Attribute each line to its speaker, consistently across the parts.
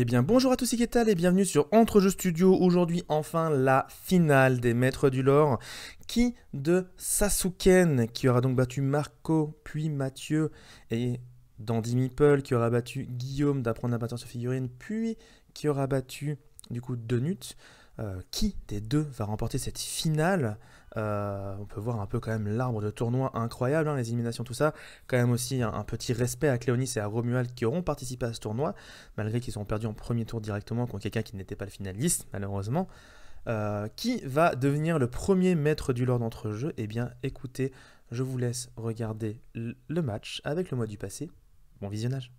Speaker 1: Eh bien bonjour à tous, c'est et bienvenue sur Entre Jeux Studio. Aujourd'hui enfin la finale des Maîtres du Lore qui de Sasuken qui aura donc battu Marco puis Mathieu et Dandy Meeple qui aura battu Guillaume d'apprendre à battre sur figurine puis qui aura battu du coup Denut. Euh, qui des deux va remporter cette finale euh, on peut voir un peu quand même l'arbre de tournoi incroyable, hein, les éliminations, tout ça. Quand même aussi un, petit respect à Cléonis et à Romuald qui auront participé à ce tournoi, malgré qu'ils ont perdu en premier tour directement contre quelqu'un qui n'était pas le finaliste, malheureusement. Euh, qui va devenir le premier maître du lore d'entre-jeux Eh bien, écoutez, je vous laisse regarder le match avec le mois du passé. Bon visionnage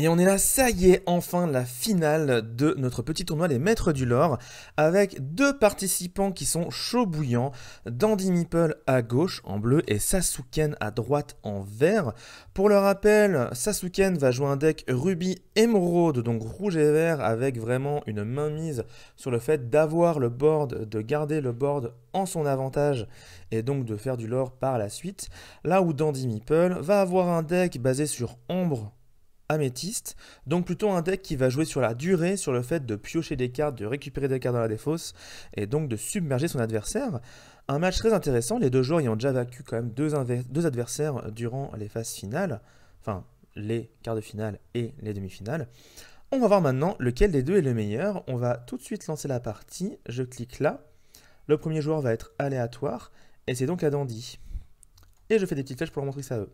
Speaker 1: Et on est là, ça y est, enfin la finale de notre petit tournoi des maîtres du lore, avec deux participants qui sont chauds bouillants, Dandy Meeple à gauche en bleu et Sasuken à droite en vert. Pour le rappel, Sasuken va jouer un deck Ruby Émeraude, donc rouge et vert, avec vraiment une mainmise sur le fait d'avoir le board, de garder le board en son avantage, et donc de faire du lore par la suite. Là où Dandy Meeple va avoir un deck basé sur Ombre, améthyste. Donc plutôt un deck qui va jouer sur la durée, sur le fait de piocher des cartes, de récupérer des cartes dans la défausse, et donc de submerger son adversaire. Un match très intéressant, les deux joueurs ayant déjà vaincu quand même deux, adversaires durant les phases finales, enfin les quarts de finale et les demi-finales. On va voir maintenant lequel des deux est le meilleur. On va tout de suite lancer la partie. Je clique là. Le premier joueur va être aléatoire, et c'est donc la dandy. Et je fais des petites flèches pour leur montrer ça.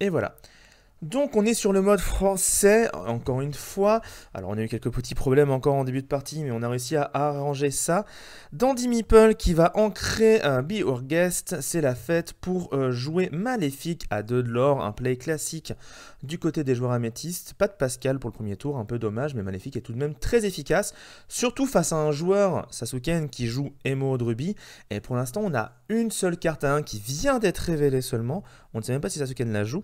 Speaker 1: Et voilà. Donc on est sur le mode français, encore une fois. Alors on a eu quelques petits problèmes encore en début de partie, mais on a réussi à arranger ça. Dandy Meeple qui va ancrer un Be Our Guest, c'est la fête pour euh, jouer Maléfique à deux de l'or, un play classique du côté des joueurs améthystes. Pas de Pascal pour le premier tour, un peu dommage, mais Maléfique est tout de même très efficace, surtout face à un joueur, Sasuken, qui joue de Ruby. Et pour l'instant on a une seule carte à 1 qui vient d'être révélée seulement, on ne sait même pas si Sasuken la joue.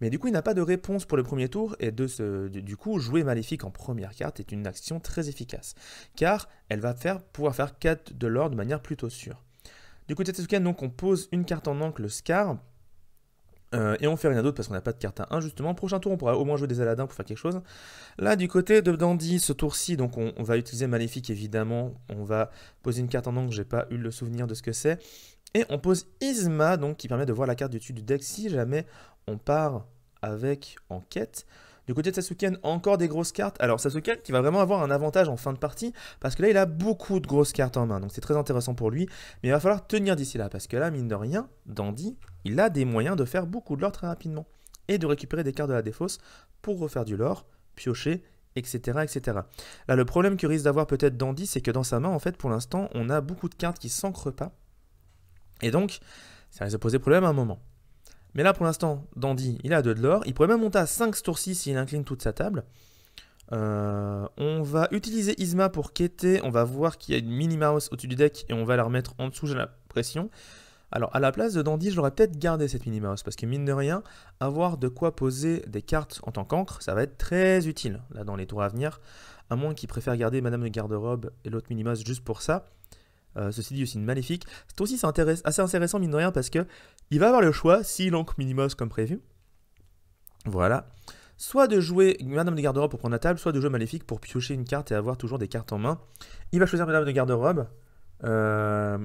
Speaker 1: Mais du coup, il n'a pas de réponse pour le premier tour, et de ce, du coup, jouer Maléfique en première carte est une action très efficace, car elle va faire, pouvoir faire 4 de l'or de manière plutôt sûre. Du côté de Tetsuken, donc, on pose une carte en encre, le Scar, euh, et on fait rien d'autre parce qu'on n'a pas de carte à 1 justement. Prochain tour, on pourra au moins jouer des Aladins pour faire quelque chose. Là, du côté de Dandy, ce tour-ci, donc on, va utiliser Maléfique évidemment. On va poser une carte en je j'ai pas eu le souvenir de ce que c'est. Et on pose Isma, donc qui permet de voir la carte du dessus du deck si jamais on part avec Enquête. Du côté de Sasuken, encore des grosses cartes. Alors Sasuke, qui va vraiment avoir un avantage en fin de partie, parce que là il a beaucoup de grosses cartes en main, donc c'est très intéressant pour lui. Mais il va falloir tenir d'ici là, parce que là, mine de rien, Dandy, il a des moyens de faire beaucoup de lore très rapidement, et de récupérer des cartes de la défausse pour refaire du lore, piocher etc., etc. Là, le problème que risque d'avoir peut-être Dandy, c'est que dans sa main, en fait, pour l'instant, on a beaucoup de cartes qui s'ancrent pas et donc, ça risque de poser problème à un moment. Mais là, pour l'instant, Dandy, il a 2 de l'or. Il pourrait même monter à 5 ce tour-ci s'il incline toute sa table. Euh, on va utiliser Isma pour quêter. On va voir qu'il y a une mini mouse au-dessus du deck et on va la remettre en dessous, j'ai la pression. Alors, à la place de Dandy, je peut-être gardé cette mini mouse parce que mine de rien, avoir de quoi poser des cartes en tant qu'encre, ça va être très utile là dans les tours à venir. À moins qu'il préfère garder Madame de Garde-Robe et l'autre mini mouse juste pour ça. Euh, ceci dit, aussi une maléfique. C'est aussi assez intéressant, mine de rien, parce que il va avoir le choix, s'il encre Minimos comme prévu. Voilà. Soit de jouer Madame de Garde-Robe pour prendre la table, soit de jouer Maléfique pour piocher une carte et avoir toujours des cartes en main. Il va choisir Madame de Garde-Robe. Euh,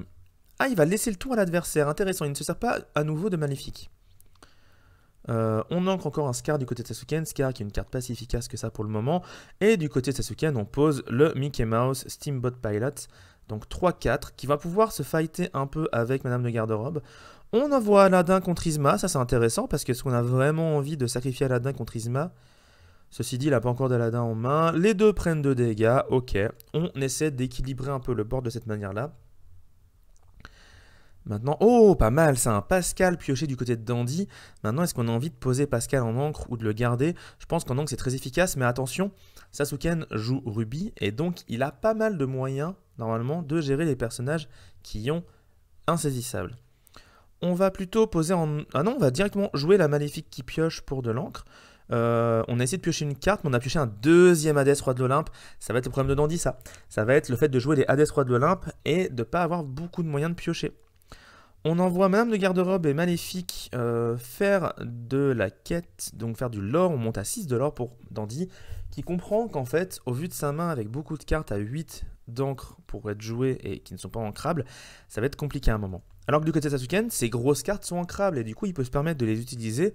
Speaker 1: ah, il va laisser le tour à l'adversaire. Intéressant, il ne se sert pas à nouveau de Maléfique. Euh, on ancre encore un Scar du côté de Sasuken, Scar qui est une carte pas si efficace que ça pour le moment. Et du côté de Sasuken, on pose le Mickey Mouse Steamboat Pilot, donc 3-4, qui va pouvoir se fighter un peu avec Madame de Garde-Robe. On envoie Aladdin contre Isma, ça c'est intéressant, parce que ce qu'on a vraiment envie de sacrifier Aladdin contre Isma Ceci dit, il n'a pas encore d'Aladin en main. Les deux prennent deux dégâts, ok. On essaie d'équilibrer un peu le board de cette manière-là. Maintenant, oh, pas mal, c'est un Pascal pioché du côté de Dandy. Maintenant, est-ce qu'on a envie de poser Pascal en encre ou de le garder Je pense qu'en encre, c'est très efficace, mais attention, Sasuken joue Ruby, et donc il a pas mal de moyens normalement, de gérer les personnages qui ont insaisissable. On va plutôt poser en... Ah non, on va directement jouer la maléfique qui pioche pour de l'encre. Euh, on a essayé de piocher une carte, mais on a pioché un deuxième Hades, Roi de l'Olympe. Ça va être le problème de Dandy, ça. Ça va être le fait de jouer les Hades, Roi de l'Olympe et de ne pas avoir beaucoup de moyens de piocher. On envoie Madame de Garde-Robe et Maléfique euh, faire de la quête, donc faire du lore. On monte à 6 de l'or pour Dandy, qui comprend qu'en fait, au vu de sa main avec beaucoup de cartes à 8 d'encre pour être joué et qui ne sont pas ancrables, ça va être compliqué à un moment. Alors que du côté de Sasuken, ces grosses cartes sont ancrables et du coup il peut se permettre de les utiliser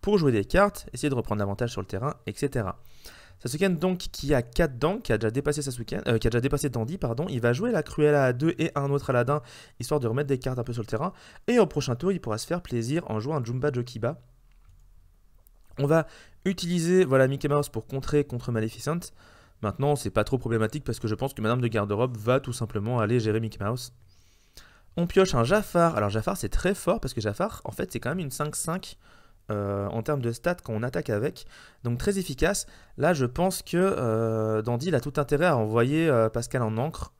Speaker 1: pour jouer des cartes, essayer de reprendre l'avantage sur le terrain, etc. Sasuken donc qui a 4 dents, qui a déjà dépassé Sasuken, euh, qui a déjà dépassé Dandy, pardon, il va jouer la Cruella à 2 et un autre Aladdin, histoire de remettre des cartes un peu sur le terrain. Et au prochain tour, il pourra se faire plaisir en jouant un Jumba Jokiba. On va utiliser voilà, Mickey Mouse pour contrer contre Maleficent. Maintenant, c'est pas trop problématique parce que je pense que Madame de Garde-Robe va tout simplement aller gérer Mickey Mouse. On pioche un Jafar. Alors Jafar, c'est très fort parce que Jafar, en fait, c'est quand même une 5-5 euh, en termes de stats quand on attaque avec. Donc très efficace. Là, je pense que euh, Dandy il a tout intérêt à envoyer euh, Pascal en encre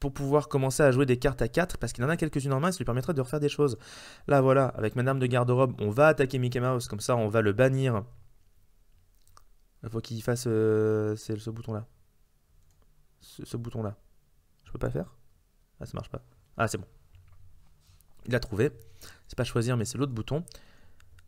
Speaker 1: pour pouvoir commencer à jouer des cartes à 4 parce qu'il en a quelques-unes en main, ça lui permettrait de refaire des choses. Là voilà, avec Madame de Garde-Robe, on va attaquer Mickey Mouse, comme ça on va le bannir il faut qu'il fasse euh, ce bouton-là. Ce, bouton-là. Je peux pas faire Ah, ça marche pas. Ah, c'est bon. Il l'a trouvé. C'est pas choisir, mais c'est l'autre bouton.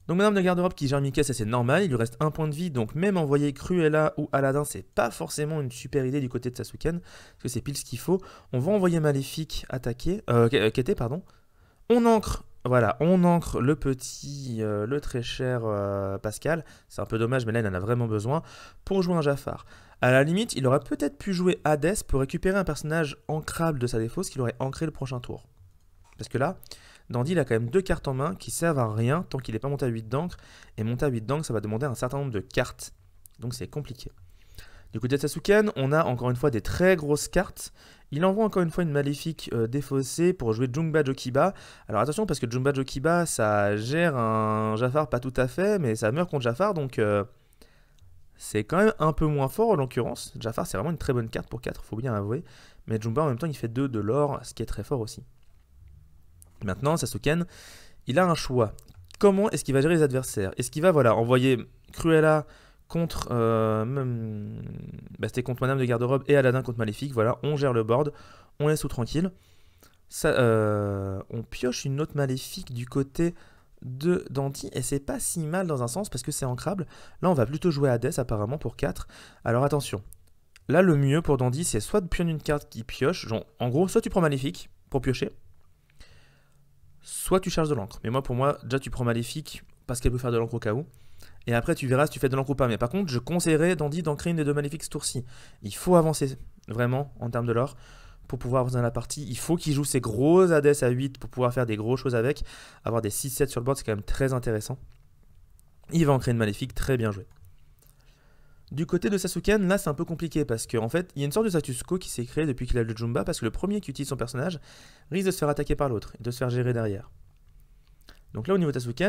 Speaker 1: Donc Madame de Garde-Robe qui gère Mickey, ça c'est normal, il lui reste un point de vie, donc même envoyer Cruella ou Aladdin, c'est pas forcément une super idée du côté de Sasuke. parce que c'est pile ce qu'il faut. On va envoyer Maléfique attaquer, euh, euh pardon. On ancre voilà, on ancre le petit, euh, le très cher euh, Pascal. C'est un peu dommage, mais là, il en a vraiment besoin pour jouer un Jafar. À la limite, il aurait peut-être pu jouer Hades pour récupérer un personnage ancrable de sa défausse qu'il aurait ancré le prochain tour. Parce que là, Dandy, il a quand même deux cartes en main qui servent à rien tant qu'il n'est pas monté à 8 d'encre. Et monter à 8 d'encre, ça va demander un certain nombre de cartes. Donc c'est compliqué. Du coup, de on a encore une fois des très grosses cartes. Il envoie encore une fois une maléfique euh, défaussée pour jouer Jumba, Jokiba. Alors attention parce que Jumba, Jokiba ça gère un Jafar pas tout à fait, mais ça meurt contre Jafar donc euh, c'est quand même un peu moins fort en l'occurrence. Jafar c'est vraiment une très bonne carte pour 4, faut bien avouer. Mais Jumba, en même temps il fait 2 de l'or, ce qui est très fort aussi. Maintenant Sasuken, il a un choix. Comment est-ce qu'il va gérer les adversaires Est-ce qu'il va voilà, envoyer Cruella contre, euh, bah, c'était contre Madame de Garde-Robe et Aladdin contre Maléfique. Voilà, on gère le board, on laisse tout tranquille. Euh, on pioche une autre Maléfique du côté de Dandy. et c'est pas si mal dans un sens parce que c'est ancrable. Là, on va plutôt jouer à Hades apparemment pour 4. Alors attention, là le mieux pour Dandy c'est soit de pionner une carte qui pioche, genre, en gros, soit tu prends Maléfique pour piocher, soit tu charges de l'encre. Mais moi, pour moi, déjà tu prends Maléfique parce qu'elle peut faire de l'encre au cas où et après tu verras si tu fais de l'encre ou pas. Mais par contre, je conseillerais d'Andy d'ancrer une des deux maléfiques ce tour-ci. Il faut avancer vraiment en termes de l'or pour pouvoir avancer dans la partie. Il faut qu'il joue ses gros ADS à 8 pour pouvoir faire des grosses choses avec. Avoir des 6-7 sur le board, c'est quand même très intéressant. Il va ancrer une maléfique, très bien joué. Du côté de Sasuken, là c'est un peu compliqué parce qu'en fait, il y a une sorte de status quo qui s'est créé depuis qu'il a le Jumba parce que le premier qui utilise son personnage risque de se faire attaquer par l'autre et de se faire gérer derrière. Donc là au niveau de Sasuke.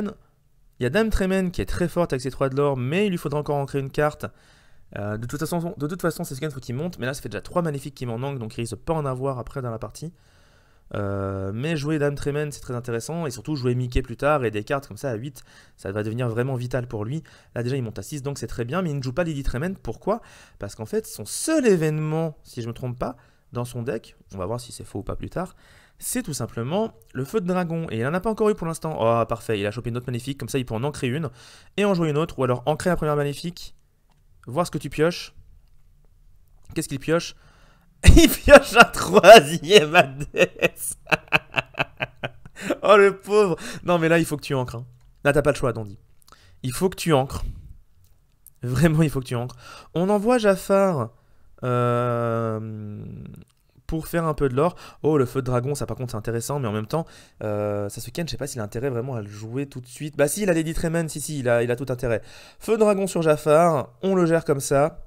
Speaker 1: Il y a Dame Tremen qui est très forte avec ses 3 de l'or, mais il lui faudra encore ancrer une carte. Euh, de toute façon, de toute façon c'est ce qu'il monte, mais là ça fait déjà 3 magnifiques qui m'en manquent, donc il risque pas en avoir après dans la partie. Euh, mais jouer Dame Tremen c'est très intéressant et surtout jouer Mickey plus tard et des cartes comme ça à 8 ça va devenir vraiment vital pour lui là déjà il monte à 6 donc c'est très bien mais il ne joue pas Lady Tremen pourquoi Parce qu'en fait son seul événement si je me trompe pas dans son deck on va voir si c'est faux ou pas plus tard c'est tout simplement le feu de dragon. Et il n'en a pas encore eu pour l'instant. Oh, parfait, il a chopé une autre magnifique, comme ça il peut en ancrer une, et en jouer une autre, ou alors ancrer la première magnifique, voir ce que tu pioches. Qu'est-ce qu'il pioche Il pioche un troisième adès Oh le pauvre Non mais là, il faut que tu ancres. Hein. Là, t'as pas le choix, Dandy. Il faut que tu ancres. Vraiment, il faut que tu ancres. On envoie Jafar... Euh pour faire un peu de l'or. Oh, le feu de dragon, ça par contre c'est intéressant, mais en même temps, euh, ça se ken, je sais pas s'il a intérêt vraiment à le jouer tout de suite. Bah si, il a Lady Tremen, si, si, il a, tout intérêt. Feu de dragon sur Jafar, on le gère comme ça.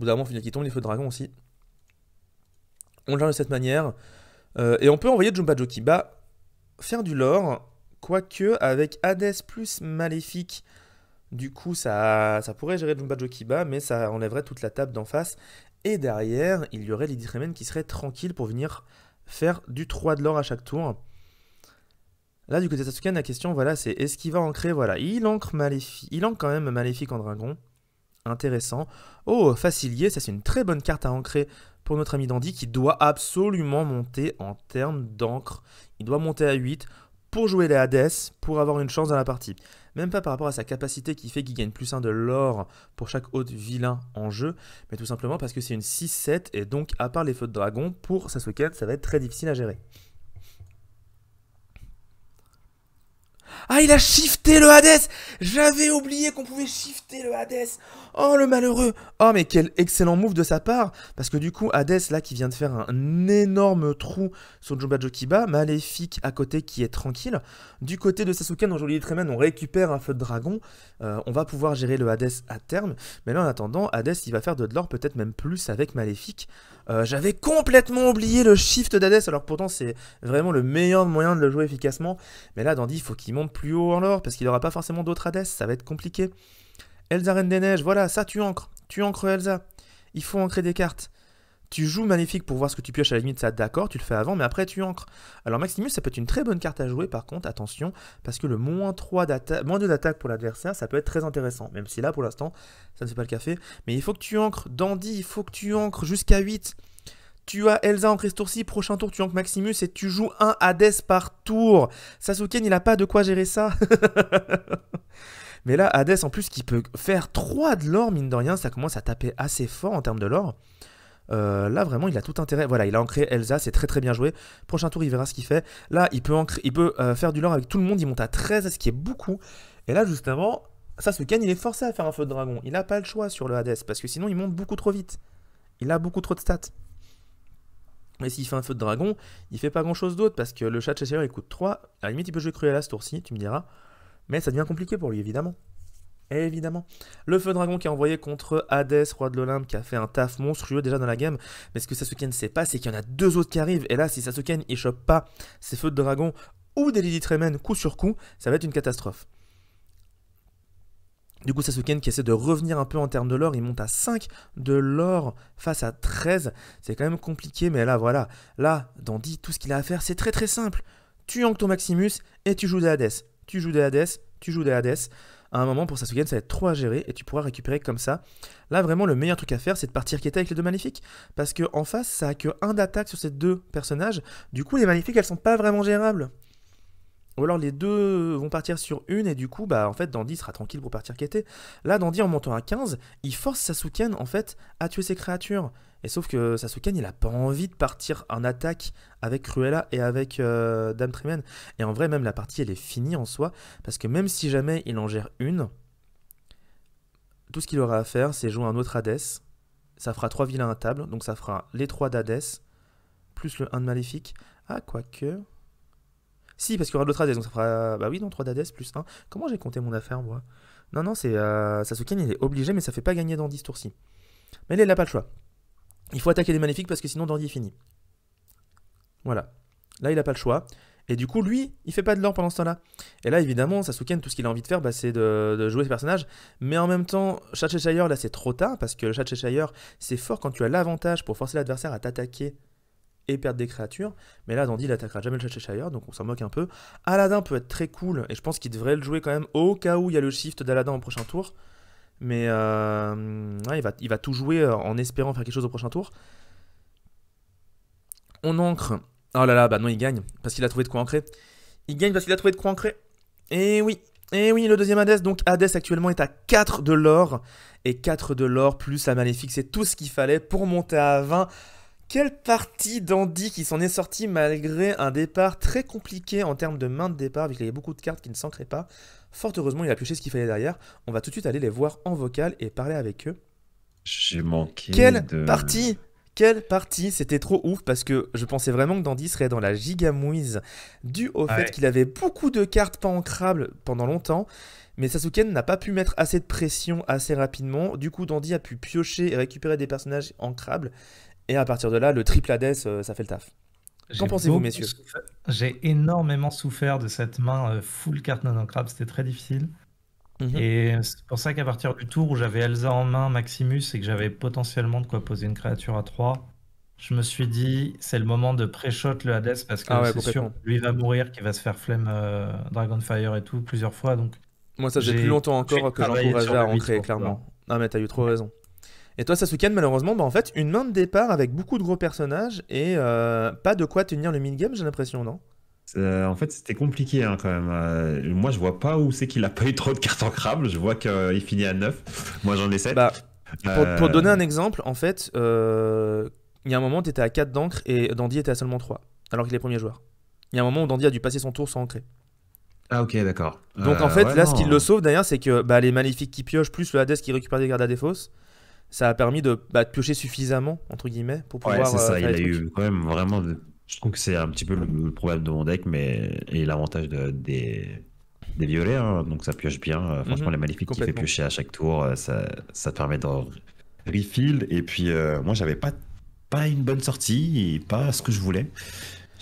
Speaker 1: nous bout fini qui tombe, les feux de dragon aussi. On le gère de cette manière. Euh, et on peut envoyer Jumba Jokiba faire du lore, quoique avec Hades plus Maléfique, du coup, ça, ça pourrait gérer Jumba Jokiba, mais ça enlèverait toute la table d'en face. Et derrière, il y aurait les Tremen qui serait tranquille pour venir faire du 3 de l'or à chaque tour. Là, du côté de Sasuke, la question, voilà, c'est est-ce qu'il va ancrer Voilà, il ancre Maléfique. Il ancre quand même Maléfique en dragon. Intéressant. Oh, Facilier, ça c'est une très bonne carte à ancrer pour notre ami Dandy qui doit absolument monter en termes d'encre. Il doit monter à 8 pour jouer les Hades, pour avoir une chance dans la partie même pas par rapport à sa capacité qui fait qu'il gagne plus 1 de l'or pour chaque autre vilain en jeu, mais tout simplement parce que c'est une 6-7, et donc à part les feux de dragon, pour Sasuke, ça va être très difficile à gérer. Ah, il a shifté le Hades J'avais oublié qu'on pouvait shifter le Hades Oh, le malheureux Oh, mais quel excellent move de sa part Parce que du coup, Hades, là, qui vient de faire un énorme trou sur Jumba Jokiba, maléfique à côté qui est tranquille. Du côté de Sasuke, dans très Tremen, on récupère un feu de dragon. Euh, on va pouvoir gérer le Hades à terme. Mais là, en attendant, Hades, il va faire de l'or peut-être même plus avec maléfique. Euh, j'avais complètement oublié le shift d'Hades, alors pourtant c'est vraiment le meilleur moyen de le jouer efficacement. Mais là, Dandy, il faut qu'il monte plus haut en l'or, parce qu'il n'aura pas forcément d'autres Hades, ça va être compliqué. Elsa Reine des Neiges, voilà, ça tu ancres. Tu ancres Elsa. Il faut ancrer des cartes. Tu joues magnifique pour voir ce que tu pioches à la limite, ça d'accord, tu le fais avant, mais après tu ancres. Alors Maximus, ça peut être une très bonne carte à jouer par contre, attention, parce que le moins, 3 moins 2 d'attaque pour l'adversaire, ça peut être très intéressant, même si là pour l'instant, ça ne fait pas le café. Mais il faut que tu ancres, Dandy, il faut que tu ancres jusqu'à 8. Tu as Elsa en tour prochain tour tu ancres Maximus et tu joues un Hades par tour. Sasuke, il n'a pas de quoi gérer ça. mais là, Hades en plus qui peut faire 3 de l'or, mine de rien, ça commence à taper assez fort en termes de l'or. Euh, là, vraiment, il a tout intérêt. Voilà, il a ancré Elsa, c'est très très bien joué. Prochain tour, il verra ce qu'il fait. Là, il peut, il peut euh, faire du lore avec tout le monde. Il monte à 13, ce qui est beaucoup. Et là, justement, ça, ce Ken, il est forcé à faire un feu de dragon. Il n'a pas le choix sur le Hades, parce que sinon, il monte beaucoup trop vite. Il a beaucoup trop de stats. Mais s'il fait un feu de dragon, il fait pas grand chose d'autre, parce que le chat chasseur, il coûte 3. À la limite, il peut jouer à ce tour-ci, tu me diras. Mais ça devient compliqué pour lui, évidemment. Évidemment. Le feu dragon qui a envoyé contre Hades, roi de l'Olympe, qui a fait un taf monstrueux déjà dans la game. Mais ce que Sasuke ne sait pas, c'est qu'il y en a deux autres qui arrivent. Et là, si Sasuke il chope pas ses feux de dragon ou des Lily Tremen coup sur coup, ça va être une catastrophe. Du coup, Sasuke qui essaie de revenir un peu en termes de l'or, il monte à 5 de l'or face à 13. C'est quand même compliqué, mais là, voilà. Là, Dandy, tout ce qu'il a à faire, c'est très très simple. Tu anctes ton Maximus et tu joues des Hades. Tu joues des Hades, tu joues des Hades à un moment pour Sasuken, ça va être trop à gérer et tu pourras récupérer comme ça. Là, vraiment, le meilleur truc à faire, c'est de partir quitter avec les deux magnifiques. Parce que en face, ça a que un d'attaque sur ces deux personnages. Du coup, les magnifiques, elles sont pas vraiment gérables. Ou alors les deux vont partir sur une et du coup, bah en fait, Dandy sera tranquille pour partir quêter. Là, Dandy en montant à 15, il force Sasuken en fait à tuer ses créatures. Et sauf que Sasuken, il a pas envie de partir en attaque avec Cruella et avec euh, Dame Tremen. Et en vrai, même la partie, elle est finie en soi, parce que même si jamais il en gère une, tout ce qu'il aura à faire, c'est jouer un autre Hades. Ça fera trois vilains à table, donc ça fera les trois d'Hades, plus le 1 de Maléfique. Ah, quoique... Si, parce qu'il y aura l'autre Hades, donc ça fera... Bah oui, non, 3 d'Hades plus 1. Comment j'ai compté mon affaire, moi Non, non, c'est... Euh... Sasuken, il est obligé, mais ça fait pas gagner dans 10 tours-ci. Mais il n'a pas le choix. Il faut attaquer les magnifiques parce que sinon Dandy est fini. Voilà. Là, il n'a pas le choix. Et du coup, lui, il fait pas de l'or pendant ce temps-là. Et là, évidemment, ça soutient tout ce qu'il a envie de faire, bah, c'est de, jouer ce personnage. Mais en même temps, Chat Cheshire, là, c'est trop tard, parce que le Chat Cheshire, c'est fort quand tu as l'avantage pour forcer l'adversaire à t'attaquer et perdre des créatures. Mais là, Dandy, il attaquera jamais le Chat donc on s'en moque un peu. Aladdin peut être très cool, et je pense qu'il devrait le jouer quand même au cas où il y a le shift d'Aladdin au prochain tour. Mais euh, il, va, il va tout jouer euh, en espérant faire quelque chose au prochain tour. On ancre. Oh là là, bah non, il gagne. Parce qu'il a trouvé de quoi ancrer. Il gagne parce qu'il a trouvé de quoi ancrer. Et eh oui, et eh oui, le deuxième Hades. Donc Hades actuellement est à 4 de l'or. Et 4 de l'or plus la maléfique, c'est tout ce qu'il fallait pour monter à 20. Quelle partie d'Andy qui s'en est sorti malgré un départ très compliqué en termes de main de départ, vu qu'il y avait beaucoup de cartes qui ne s'ancraient pas. Fort heureusement, il a pioché ce qu'il fallait derrière. On va tout de suite aller les voir en vocal et parler avec eux. J'ai
Speaker 2: manqué. Quelle partie
Speaker 1: quelle partie C'était trop ouf parce que je pensais vraiment que Dandy serait dans la gigamouise dû au fait qu'il avait beaucoup de cartes pas ancrables pendant longtemps. Mais Sasuke n'a pas pu mettre assez de pression assez rapidement. Du coup, Dandy a pu piocher et récupérer des personnages ancrables. Et à partir de là, le triple Hades, euh, ça fait le taf.
Speaker 3: Qu'en pensez-vous, messieurs J'ai énormément souffert de cette main euh, full carte non crabe, c'était très difficile. Mhm. Et c'est pour ça qu'à partir du tour où j'avais Elsa en main, Maximus, et que j'avais potentiellement de quoi poser une créature à 3, je me suis dit, c'est le moment de pré-shot le Hades, parce que ah c'est sûr, lui va mourir, qu'il va se faire flemme euh, Dragonfire et tout plusieurs fois. Donc Moi, ça, j'ai plus longtemps encore que
Speaker 1: j'encourageais à rentrer clairement. Ah, mais t'as eu trop raison. Et toi, ça se malheureusement, bah, en fait, une main de départ avec beaucoup de gros personnages et euh, pas de quoi tenir le mid-game, j'ai l'impression, non
Speaker 2: euh, en fait, c'était compliqué hein, quand même. Euh, moi, je vois pas où c'est qu'il a pas eu trop de cartes en crabe. Je vois qu'il finit à 9. moi, j'en ai 7. Bah, pour, donner
Speaker 1: un exemple, en fait, il y a un moment, tu étais à 4 d'encre et Dandy était à seulement 3, alors qu'il est premier joueur. Il y a un moment où Dandy a dû passer son tour sans ancrer.
Speaker 2: Ah ok d'accord. Donc en fait là ce qui le
Speaker 1: sauve d'ailleurs c'est que bah, les maléfiques qui piochent plus le Hades qui récupère des gardes à des ça a permis de, bah, de, piocher suffisamment, entre guillemets, pour pouvoir. Ouais, c'est ça, euh, il
Speaker 2: a eu quand même vraiment. Je trouve que c'est un petit peu le, problème de mon deck, mais. Et l'avantage de, des, des violets, hein, donc ça pioche bien. Euh, mhm. Franchement, les maléfiques qui fait piocher à chaque tour, euh, ça, ça te permet de refill. Et puis, moi, j'avais pas, pas une bonne sortie, pas ce que je voulais.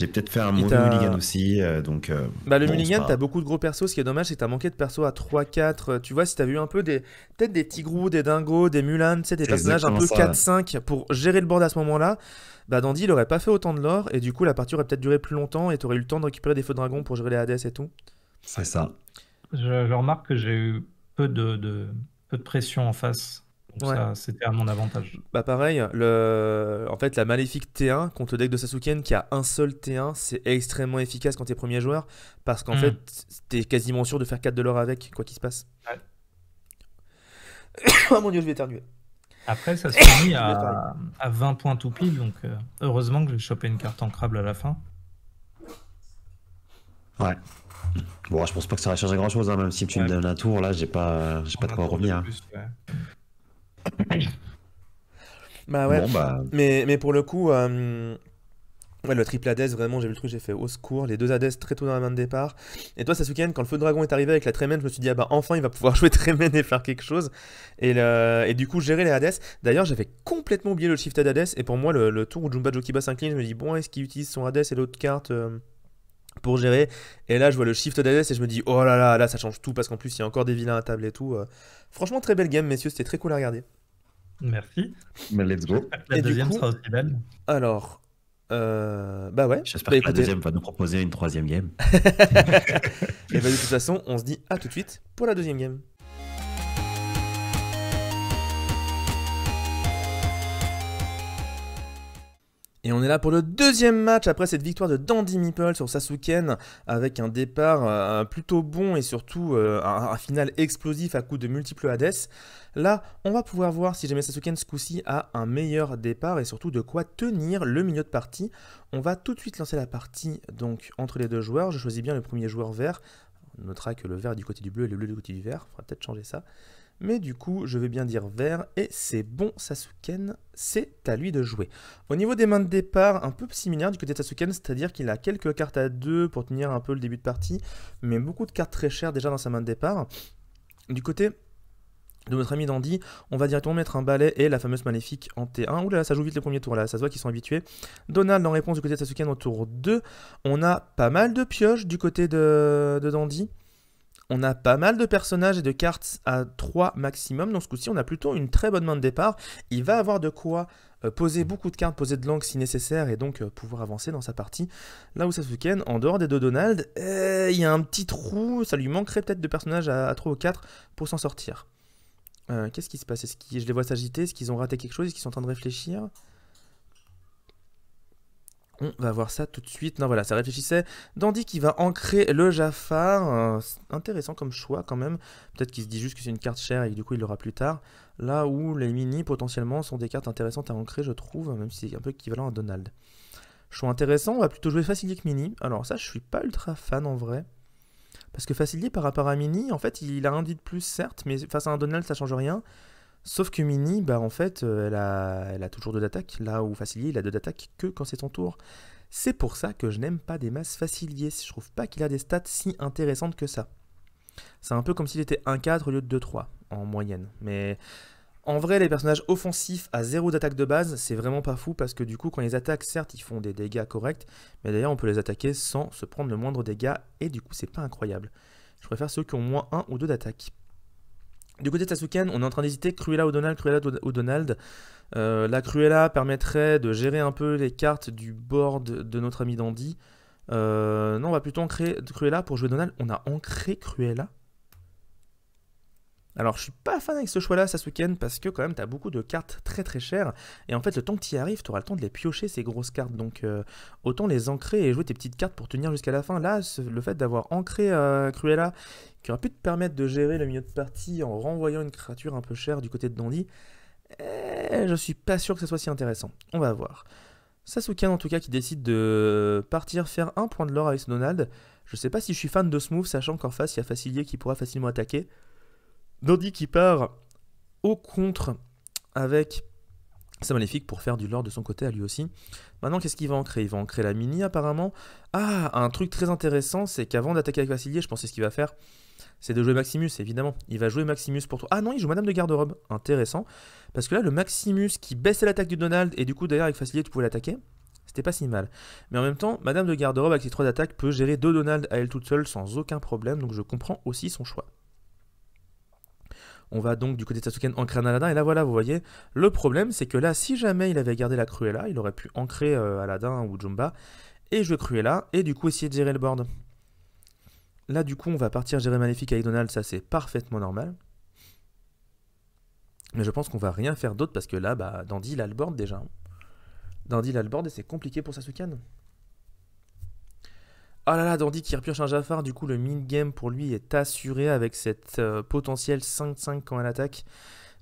Speaker 2: J'ai peut-être fait un aussi. Euh, donc, euh, bah, le bon, mulligan, t'as
Speaker 1: beaucoup de gros persos. Ce qui est dommage, c'est que t'as manqué de persos à 3-4. Euh, tu vois, si tu t'avais eu un peu des. peut des tigrous, des dingos, des mulans, tu des personnages un peu 4-5 pour gérer le board à ce moment-là. Bah, Dandy, il aurait pas fait autant de lore. Et du coup, la partie aurait peut-être duré plus longtemps. Et t'aurais eu le temps de récupérer des feux dragons pour gérer les ADS et tout.
Speaker 2: C'est ça.
Speaker 3: Je, remarque que j'ai eu peu de, peu de pression en face c'était à mon avantage.
Speaker 1: Bah pareil, le... en fait, la maléfique T1 contre le deck de Sasuken qui a un seul T1, c'est extrêmement efficace quand t'es premier joueur parce qu'en mm. fait, t'es quasiment sûr de faire 4 de l'or avec, quoi qu'il se passe. Ouais. oh mon dieu, je vais éternuer.
Speaker 3: Après, ça se finit à... 20 points tout pile, donc euh, heureusement que j'ai chopé une carte en crable à la fin.
Speaker 2: Ouais. Bon, je pense pas que ça va changer grand chose, hein, même si tu me donnes un tour, là, j'ai pas, j'ai pas de quoi revenir
Speaker 1: bah ouais. Bah. Mais, mais pour le coup, euh, ouais, le triple Hades, vraiment, j'ai vu le truc, j'ai fait au secours. Les deux Hades très tôt dans la main de départ. Et toi, Sasuken, quand le feu dragon est arrivé avec la Tremen, je me suis dit, ah bah enfin, il va pouvoir jouer Tremen et faire quelque chose. Et, et du coup, gérer les Hades. D'ailleurs, j'avais complètement oublié le shift Hades. Et pour moi, le, tour où Jumba Jokiba s'incline, je me dis, bon, est-ce qu'il utilise son Hades et l'autre carte euh, pour gérer. Et là, je vois le shift d'ADS et je me dis, oh là là, là, ça change tout parce qu'en plus, il y a encore des vilains à table et tout. Euh. Franchement, très belle game, messieurs, c'était très cool à regarder. Merci.
Speaker 2: Mais let's go. La deuxième sera
Speaker 1: aussi belle. Alors, euh, bah ouais. J'espère bah que la deuxième
Speaker 2: va nous proposer une troisième game. et eh bah ben, de toute façon,
Speaker 1: on se dit à tout de suite pour la deuxième game. Et on est là pour le deuxième match après cette victoire de Dandy Meeple sur Sasuken avec un départ euh, plutôt bon et surtout euh, un, final explosif à coups de multiples Hades. Là, on va pouvoir voir si jamais Sasuken ce coup-ci a un meilleur départ et surtout de quoi tenir le milieu de partie. On va tout de suite lancer la partie donc entre les deux joueurs. Je choisis bien le premier joueur vert. On notera que le vert est du côté du bleu et le bleu du côté du vert. Il faudra peut-être changer ça. Mais du coup, je vais bien dire vert, et c'est bon, Sasuken, c'est à lui de jouer. Au niveau des mains de départ, un peu similaire du côté de Sasuken, c'est-à-dire qu'il a quelques cartes à deux pour tenir un peu le début de partie, mais beaucoup de cartes très chères déjà dans sa main de départ. Du côté de notre ami Dandy, on va directement mettre un balai et la fameuse maléfique en T1. Ouh là, ça joue vite le premiers tours, là, ça se voit qu'ils sont habitués. Donald en réponse du côté de Sasuken au tour 2. On a pas mal de pioches du côté de Dandy. On a pas mal de personnages et de cartes à 3 maximum, donc ce coup-ci on a plutôt une très bonne main de départ. Il va avoir de quoi euh, poser beaucoup de cartes, poser de langue si nécessaire et donc euh, pouvoir avancer dans sa partie. Là où ça se Ken, en dehors des deux Donald, eh, il y a un petit trou, ça lui manquerait peut-être de personnages à, 3 ou 4 pour s'en sortir. Euh, qu'est-ce qui se passe Est-ce je les vois s'agiter Est-ce qu'ils ont raté quelque chose Est-ce qu'ils sont en train de réfléchir on va voir ça tout de suite. Non, voilà, ça réfléchissait. Dandy qui va ancrer le Jafar. Euh, intéressant comme choix quand même. Peut-être qu'il se dit juste que c'est une carte chère et que du coup il l'aura plus tard. Là où les mini potentiellement sont des cartes intéressantes à ancrer, je trouve, même si c'est un peu équivalent à Donald. Choix intéressant, on va plutôt jouer Facilier que Mini. Alors ça, je suis pas ultra fan en vrai. Parce que Facilier par rapport à Mini, en fait, il a un dit de plus, certes, mais face à un Donald, ça change rien. Sauf que Mini, bah en fait, euh, elle a, toujours deux d'attaque, là où Facilier, il a deux d'attaque que quand c'est son tour. C'est pour ça que je n'aime pas des masses Facilier, je trouve pas qu'il a des stats si intéressantes que ça. C'est un peu comme s'il était 1-4 au lieu de 2-3, en moyenne. Mais en vrai, les personnages offensifs à 0 d'attaque de base, c'est vraiment pas fou, parce que du coup, quand ils attaquent, certes, ils font des dégâts corrects, mais d'ailleurs, on peut les attaquer sans se prendre le moindre dégât, et du coup, c'est pas incroyable. Je préfère ceux qui ont moins 1 ou 2 d'attaque. Du côté de on est en train d'hésiter Cruella Donald, Cruella ou Donald. Euh, la Cruella permettrait de gérer un peu les cartes du board de notre ami Dandy. Euh, non, on va plutôt ancrer Cruella pour jouer Donald. On a ancré Cruella alors je suis pas fan avec ce choix-là, Sasuken, parce que quand même t'as beaucoup de cartes très très chères, et en fait le temps que t'y arrives, t'auras le temps de les piocher ces grosses cartes, donc euh, autant les ancrer et jouer tes petites cartes pour tenir jusqu'à la fin. Là, le fait d'avoir ancré euh, Cruella, qui aurait pu te permettre de gérer le milieu de partie en renvoyant une créature un peu chère du côté de Dandy, eh, je suis pas sûr que ce soit si intéressant. On va voir. Sasuken en tout cas qui décide de partir faire un point de l'or avec ce Donald. Je sais pas si je suis fan de ce move, sachant qu'en face il y a Facilier qui pourra facilement attaquer. Dodi qui part au contre avec sa maléfique pour faire du lore de son côté à lui aussi. Maintenant, qu'est-ce qu'il va ancrer Il va ancrer la mini apparemment. Ah, un truc très intéressant, c'est qu'avant d'attaquer avec Facilier, je pensais ce qu'il va faire. C'est de jouer Maximus, évidemment. Il va jouer Maximus pour toi. Ah non, il joue Madame de Garde-Robe. Intéressant. Parce que là, le Maximus qui baissait l'attaque du Donald, et du coup, d'ailleurs, avec Facilier, tu pouvais l'attaquer. C'était pas si mal. Mais en même temps, Madame de Garde-Robe, avec ses trois d'attaque peut gérer deux Donald à elle toute seule sans aucun problème. Donc je comprends aussi son choix. On va donc du côté de Satsuken ancrer un Aladdin. Et là, voilà, vous voyez, le problème, c'est que là, si jamais il avait gardé la Cruella, il aurait pu ancrer Aladin euh, Aladdin ou Jumba et jouer Cruella, et du coup essayer de gérer le board. Là, du coup, on va partir gérer Maléfique avec Donald, ça c'est parfaitement normal. Mais je pense qu'on va rien faire d'autre parce que là, bah, Dandy, il a le board déjà. Dandy, il a le board et c'est compliqué pour Sasuken. Oh là là, Dandy qui repioche un Jafar, du coup le mid-game pour lui est assuré avec cette euh, potentielle 5-5 quand elle attaque.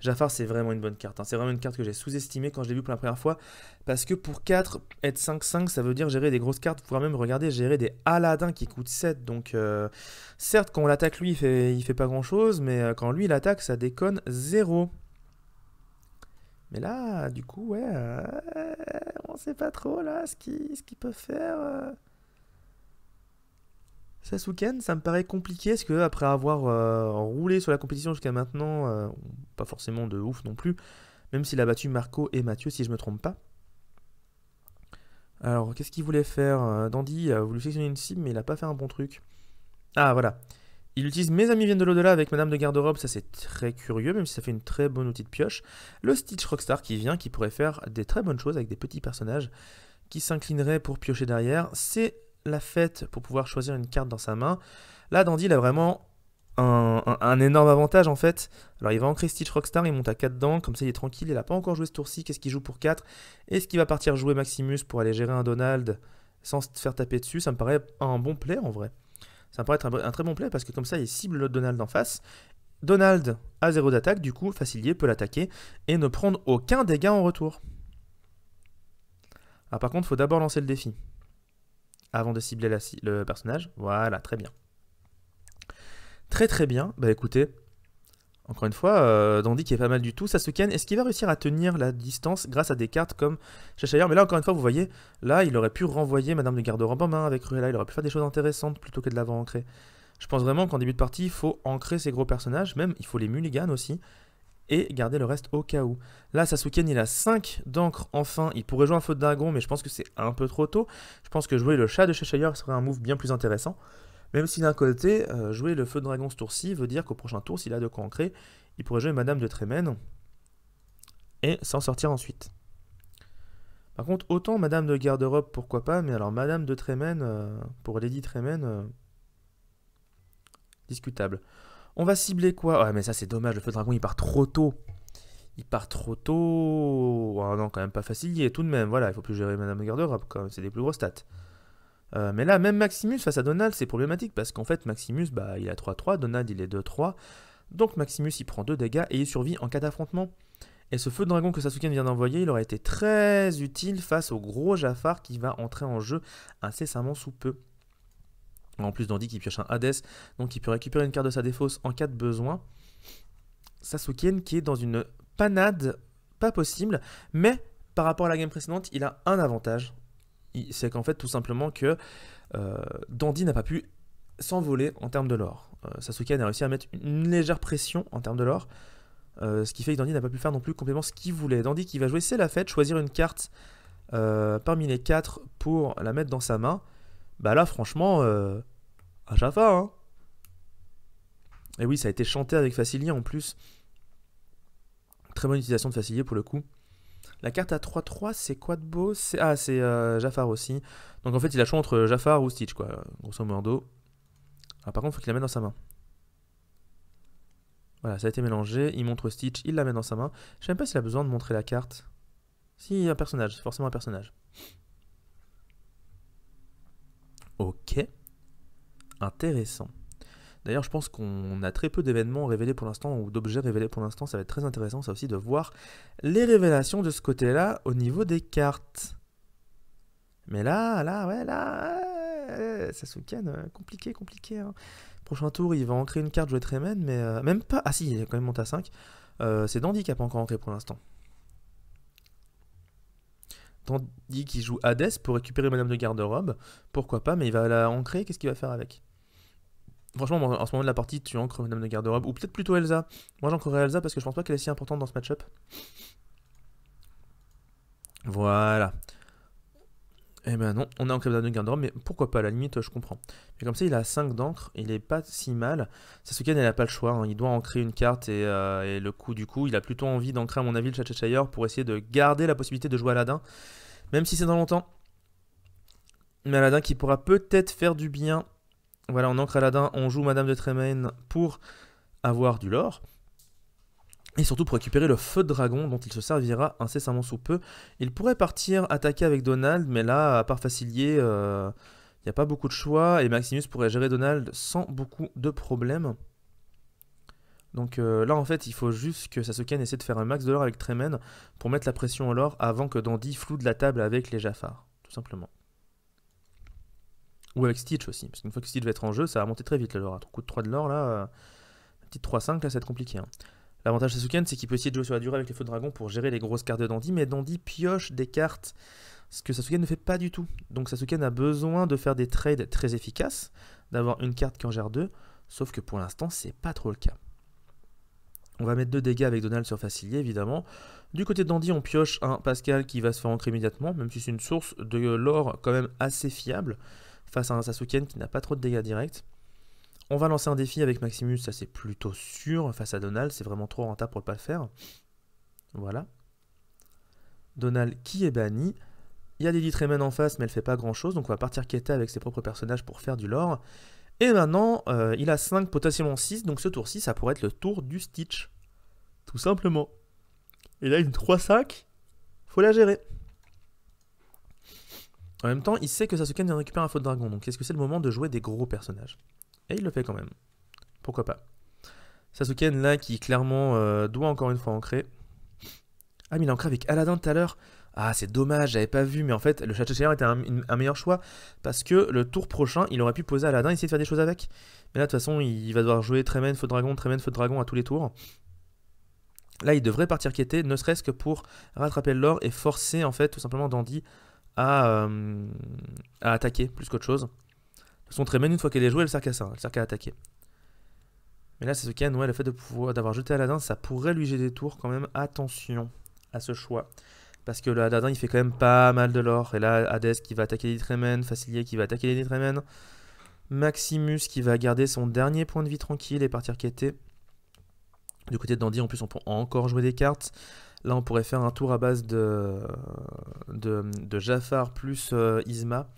Speaker 1: Jafar c'est vraiment une bonne carte, hein. c'est vraiment une carte que j'ai sous-estimée quand je l'ai vue pour la première fois, parce que pour 4, être 5-5 ça veut dire gérer des grosses cartes, pouvoir même regarder gérer des Aladdin qui coûtent 7, donc euh, certes quand on l'attaque lui il fait, il fait pas grand chose, mais euh, quand lui il attaque ça déconne 0. Mais là, du coup, ouais, on sait pas trop là ce qu'il peut faire. Sasuken, ça me paraît compliqué parce que après avoir euh, roulé sur la compétition jusqu'à maintenant, euh, pas forcément de ouf non plus, même s'il a battu Marco et Mathieu si je me trompe pas. Alors qu'est-ce qu'il voulait faire euh, Dandy a voulu sélectionner une cible mais il n'a pas fait un bon truc. Ah voilà. Il utilise Mes amis viennent de l'au-delà avec Madame de Garde-Robe, ça c'est très curieux, même si ça fait une très bonne outil de pioche. Le Stitch Rockstar qui vient, qui pourrait faire des très bonnes choses avec des petits personnages qui s'inclineraient pour piocher derrière. C'est la fête pour pouvoir choisir une carte dans sa main. Là, Dandy, il a vraiment un, énorme avantage en fait. Alors, il va ancrer Stitch Rockstar, il monte à 4 dents, comme ça il est tranquille, il n'a pas encore joué ce tour-ci. Qu'est-ce qu'il joue pour 4 Est-ce qu'il va partir jouer Maximus pour aller gérer un Donald sans se faire taper dessus Ça me paraît un bon play en vrai. Ça me paraît être un, très bon play parce que comme ça, il cible le Donald en face. Donald a 0 d'attaque, du coup, Facilier peut l'attaquer et ne prendre aucun dégât en retour. Ah, par contre, il faut d'abord lancer le défi avant de cibler le personnage. Voilà, très bien. Très très bien. Bah écoutez, encore une fois, euh, Dandy qui est pas mal du tout. Sasuken, est-ce qu'il va réussir à tenir la distance grâce à des cartes comme Cheshire Mais là, encore une fois, vous voyez, là, il aurait pu renvoyer Madame de Garde-Robe en avec Ruella, Il aurait pu faire des choses intéressantes plutôt que de l'avoir ancré. Je pense vraiment qu'en début de partie, il faut ancrer ces gros personnages. Même, il faut les Mulligan aussi et garder le reste au cas où. Là, Sasuke il a 5 d'encre enfin. Il pourrait jouer un feu de dragon, mais je pense que c'est un peu trop tôt. Je pense que jouer le chat de Cheshire serait un move bien plus intéressant. Même si d'un côté, euh, jouer le feu de dragon ce tour-ci veut dire qu'au prochain tour, s'il a de quoi ancrer, il pourrait jouer Madame de Tremaine et s'en sortir ensuite. Par contre, autant Madame de Garde-Robe, pourquoi pas, mais alors Madame de Tremaine, euh, pour Lady Tremen, euh, discutable. On va cibler quoi Ouais, mais ça c'est dommage, le feu dragon il part trop tôt. Il part trop tôt. Oh, non, quand même pas facile. tout de même, voilà, il faut plus gérer Madame Garderobe quand c'est des plus gros stats. Euh, mais là, même Maximus face à Donald, c'est problématique parce qu'en fait, Maximus, bah, il a 3-3, Donald, il est 2-3. Donc Maximus, il prend 2 dégâts et il survit en cas d'affrontement. Et ce feu de dragon que Sasuke vient d'envoyer, il aurait été très utile face au gros Jafar qui va entrer en jeu incessamment sous peu. En plus, Dandy qui pioche un Hades, donc il peut récupérer une carte de sa défausse en cas de besoin. Sasuken qui est dans une panade pas possible, mais par rapport à la game précédente, il a un avantage. C'est qu'en fait, tout simplement que euh, Dandy n'a pas pu s'envoler en termes de l'or. Euh, Sasuken a réussi à mettre une légère pression en termes de l'or, euh, ce qui fait que Dandy n'a pas pu faire non plus complètement ce qu'il voulait. Dandy qui va jouer C'est la fête, choisir une carte euh, parmi les quatre pour la mettre dans sa main. Bah là, franchement, ah Jaffa. Hein et oui, ça a été chanté avec Facilier en plus. Très bonne utilisation de Facilier pour le coup. La carte à 3-3, c'est quoi de beau Ah, c'est Jaffar euh, Jafar aussi. Donc en fait, il a choix entre Jafar ou Stitch, quoi, grosso modo. Ah, par contre, il faut qu'il la mette dans sa main. Voilà, ça a été mélangé. Il montre Stitch, il la met dans sa main. Je sais même pas s'il a besoin de montrer la carte. Si, un personnage, forcément un personnage. Ok intéressant. D'ailleurs, je pense qu'on a très peu d'événements révélés pour l'instant ou d'objets révélés pour l'instant. Ça va être très intéressant, ça aussi, de voir les révélations de ce côté-là au niveau des cartes. Mais là, là, ouais, là, ça se ken, euh, compliqué, compliqué. Hein. Prochain tour, il va ancrer une carte, jouer Trémen, mais euh, même pas. Ah si, il a quand même monté à 5. Euh, c'est Dandy qui n'a pas encore ancré pour l'instant. Dandy qui joue Hades pour récupérer Madame de Garde-Robe. Pourquoi pas, mais il va la ancrer, qu'est-ce qu'il va faire avec Franchement, en ce moment de la partie, tu ancres Madame de Garde-Robe, ou peut-être plutôt Elsa. Moi, j'ancrerai Elsa parce que je pense pas qu'elle est si importante dans ce match-up. Voilà. Eh ben non, on a ancré Madame de Garde-Robe, mais pourquoi pas, à la limite, je comprends. Mais comme ça, il a 5 d'encre, il est pas si mal. Sasuke, elle n'a pas le choix, hein. il doit ancrer une carte euh, et, le coup du coup, il a plutôt envie d'ancrer, à mon avis, le Chachachire pour essayer de garder la possibilité de jouer Aladdin, même si c'est dans longtemps. Mais Aladdin qui pourra peut-être faire du bien voilà, on encre on joue Madame de Tremaine pour avoir du lore. Et surtout pour récupérer le feu de dragon dont il se servira incessamment sous peu. Il pourrait partir attaquer avec Donald, mais là, à part Facilier, euh, il n'y a pas beaucoup de choix. Et Maximus pourrait gérer Donald sans beaucoup de problèmes. Donc euh, là, en fait, il faut juste que ça Sasuken essaie de faire un max de lore avec Tremen pour mettre la pression au lore avant que Dandy floue de la table avec les Jaffar, tout simplement. Ou avec Stitch aussi, parce qu'une fois que Stitch va être en jeu, ça va monter très vite l'or. À coup de 3 de l'or, là, euh, petite 3-5, là, ça va être compliqué. Hein. L'avantage de Sasuken, c'est qu'il peut essayer de jouer sur la durée avec les Feux de Dragon pour gérer les grosses cartes de Dandy, mais Dandy pioche des cartes, ce que Sasuken ne fait pas du tout. Donc Sasuken a besoin de faire des trades très efficaces, d'avoir une carte qui en gère deux, sauf que pour l'instant, c'est pas trop le cas. On va mettre deux dégâts avec Donald sur Facilier, évidemment. Du côté de Dandy, on pioche un Pascal qui va se faire ancrer immédiatement, même si c'est une source de l'or quand même assez fiable face à un Sasuken qui n'a pas trop de dégâts directs. On va lancer un défi avec Maximus, ça c'est plutôt sûr. Face à Donald, c'est vraiment trop rentable pour ne pas le faire. Voilà. Donald qui est banni. Il y a des litremen en face, mais elle fait pas grand chose, donc on va partir Keta avec ses propres personnages pour faire du lore. Et maintenant, euh, il a 5, potentiellement 6, donc ce tour-ci, ça pourrait être le tour du Stitch. Tout simplement. Et là, une 3-5, faut la gérer. En même temps, il sait que Sasuke vient récupérer un faux dragon, donc est-ce que c'est le moment de jouer des gros personnages Et il le fait quand même. Pourquoi pas Sasuke là qui clairement euh, doit encore une fois ancrer. Ah mais il a ancré avec Aladdin tout à l'heure. Ah c'est dommage, j'avais pas vu, mais en fait le château était un, un, meilleur choix parce que le tour prochain il aurait pu poser Aladdin et essayer de faire des choses avec. Mais là de toute façon il va devoir jouer trémen Feu Dragon, trémen Feu Dragon à tous les tours. Là il devrait partir quêter, ne serait-ce que pour rattraper l'or et forcer en fait tout simplement Dandy euh, à, attaquer plus qu'autre chose. Son Tremaine, une fois qu'elle est jouée, elle sert qu'à ça, hein. elle qu'à attaquer. Mais là, c'est ce qu'il y a le fait de pouvoir d'avoir jeté Aladdin, ça pourrait lui jeter des tours quand même. Attention à ce choix. Parce que le Aladdin, il fait quand même pas mal de l'or. Et là, Hades qui va attaquer les Trémen, Facilier qui va attaquer les Trémen, Maximus qui va garder son dernier point de vie tranquille et partir quêter. Du côté de Dandy, en plus, on peut encore jouer des cartes. Là, on pourrait faire un tour à base de, de, Jafar plus euh, Isma.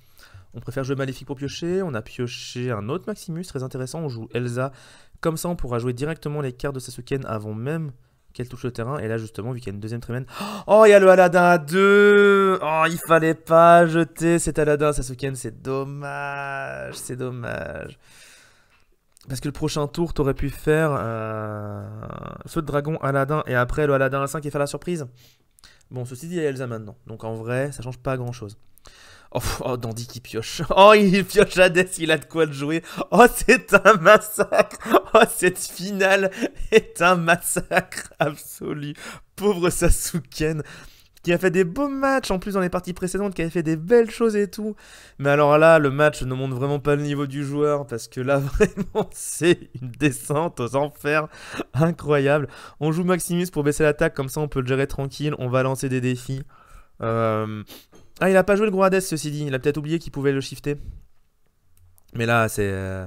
Speaker 1: On préfère jouer Maléfique pour piocher. On a pioché un autre Maximus, très intéressant. On joue Elsa. Comme ça, on pourra jouer directement les cartes de Sasuke avant même qu'elle touche le terrain. Et là, justement, vu qu'il y a une deuxième trimène... Oh, il y a le Aladdin à deux. Oh, il fallait pas jeter cet Aladdin Sasuke. C'est dommage. C'est dommage. Parce que le prochain tour, t'aurais pu faire ce euh, Dragon, Aladdin, et après le Aladdin à 5 et faire la surprise. Bon, ceci dit, il y a Elsa maintenant. Donc en vrai, ça change pas grand chose. Oh, oh, Dandy qui pioche. Oh, il pioche Hades, il a de quoi le jouer. Oh, c'est un massacre. Oh, cette finale est un massacre absolu. Pauvre Sasuken qui a fait des beaux matchs en plus dans les parties précédentes, qui avait fait des belles choses et tout. Mais alors là, le match ne montre vraiment pas le niveau du joueur parce que là, vraiment, c'est une descente aux enfers incroyable. On joue Maximus pour baisser l'attaque, comme ça on peut le gérer tranquille. On va lancer des défis. Euh, ah, il a pas joué le gros ceci dit. Il a peut-être oublié qu'il pouvait le shifter. Mais là, c'est euh,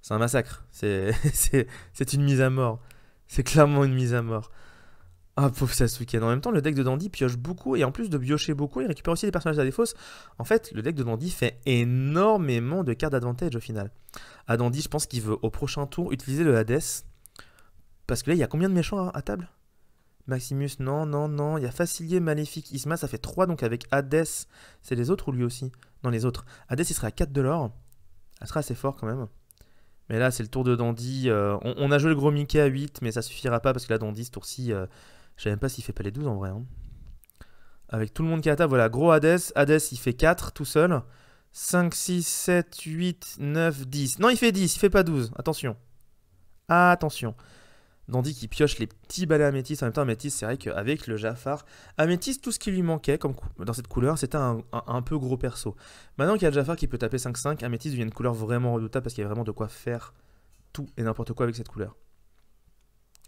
Speaker 1: c'est un massacre. C'est une mise à mort. C'est clairement une mise à mort. Ah, pauvre Sasuke. En même temps, le deck de Dandy pioche beaucoup et en plus de piocher beaucoup, il récupère aussi des personnages à défausse. En fait, le deck de Dandy fait énormément de cartes d'advantage au final. À ah, Dandy, je pense qu'il veut au prochain tour utiliser le Hades. Parce que là, il y a combien de méchants à, table Maximus, non, non, non. Il y a Facilier, Maléfique, Isma, ça fait 3 donc avec Hades. C'est les autres ou lui aussi Non, les autres. Hades, il serait à 4 de l'or. Ça sera assez fort quand même. Mais là, c'est le tour de Dandy. Euh, on, a joué le gros Mickey à 8, mais ça suffira pas parce que là, Dandy, ce tour-ci, euh, je sais même pas s'il fait pas les 12 en vrai. Hein. Avec tout le monde qui est à table, voilà, gros Hades. Hades, il fait 4 tout seul. 5, 6, 7, 8, 9, 10. Non, il fait 10, il fait pas 12. Attention. Attention. Dandy qui pioche les petits balais métisse. En même temps, métisse, c'est vrai qu'avec le Jafar, métisse, tout ce qui lui manquait comme dans cette couleur, c'était un, peu gros perso. Maintenant qu'il y a le Jafar qui peut taper 5-5, améthyste devient une couleur vraiment redoutable parce qu'il y a vraiment de quoi faire tout et n'importe quoi avec cette couleur.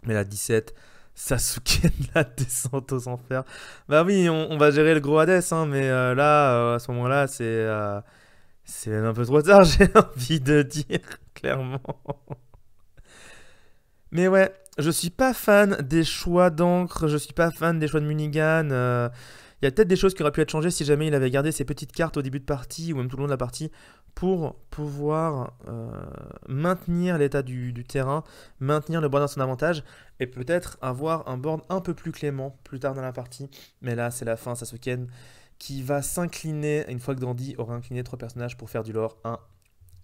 Speaker 1: Mais là, 17, Sasuke de la descente aux enfers. Bah oui, on, va gérer le gros Hades, hein, mais euh, là, euh, à ce moment-là, c'est euh, c'est un peu trop tard, j'ai envie de dire, clairement. Mais ouais, je suis pas fan des choix d'encre, je suis pas fan des choix de Munigan. Il y a peut-être des choses qui auraient pu être changées si jamais il avait gardé ses petites cartes au début de partie ou même tout le long de la partie pour pouvoir euh, maintenir l'état du, terrain, maintenir le board dans son avantage et peut-être avoir un board un peu plus clément plus tard dans la partie. Mais là, c'est la fin, Sasuken qui va s'incliner une fois que Dandy aura incliné trois personnages pour faire du lore 1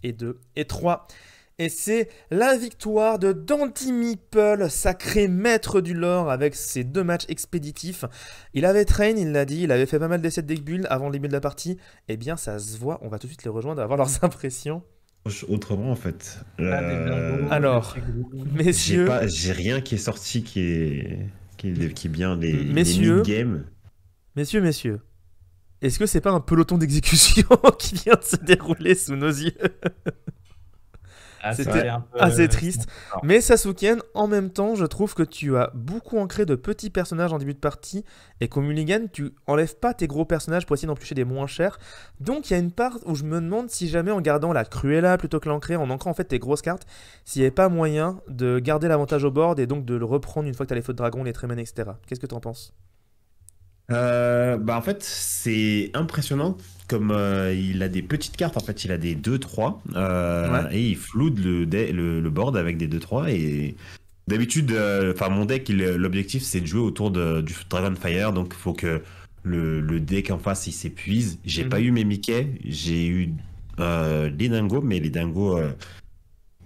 Speaker 1: et 2 et 3. Et c'est la victoire de Dandy Meeple, sacré maître du lore avec ses deux matchs expéditifs. Il avait train, il l'a dit, il avait fait pas mal d'essais de deck build avant le début de la partie. Eh bien, ça se voit, on va tout de suite les rejoindre, avoir leurs impressions
Speaker 2: autrement en fait. Euh, Alors, messieurs, j'ai rien qui est sorti qui est qui bien des messieurs,
Speaker 1: Messieurs, messieurs, est-ce que c'est pas un peloton d'exécution qui vient de se dérouler sous nos yeux ah, C'était assez euh, triste. mais ça soutient. en même temps, je trouve que tu as beaucoup ancré de petits personnages en début de partie et qu'au Mulligan, tu enlèves pas tes gros personnages pour essayer pucher des moins chers. Donc il y a une part où je me demande si jamais en gardant la Cruella plutôt que l'ancrer, en ancrant en fait tes grosses cartes, s'il n'y avait pas moyen de garder l'avantage au board et donc de le reprendre une fois que tu as les feux de dragon, les Tremens, etc. Qu'est-ce que tu en penses
Speaker 2: euh, bah en fait, c'est impressionnant comme euh, il a des petites cartes, en fait, il a des 2-3 euh, et il floude le, le, board avec des 2-3 et d'habitude, euh, enfin mon deck, l'objectif c'est de jouer autour de, du Dragonfire, donc il faut que le, deck en face il s'épuise. J'ai pas mhm. eu mes Mickey, j'ai eu euh, les dingos, mais les dingos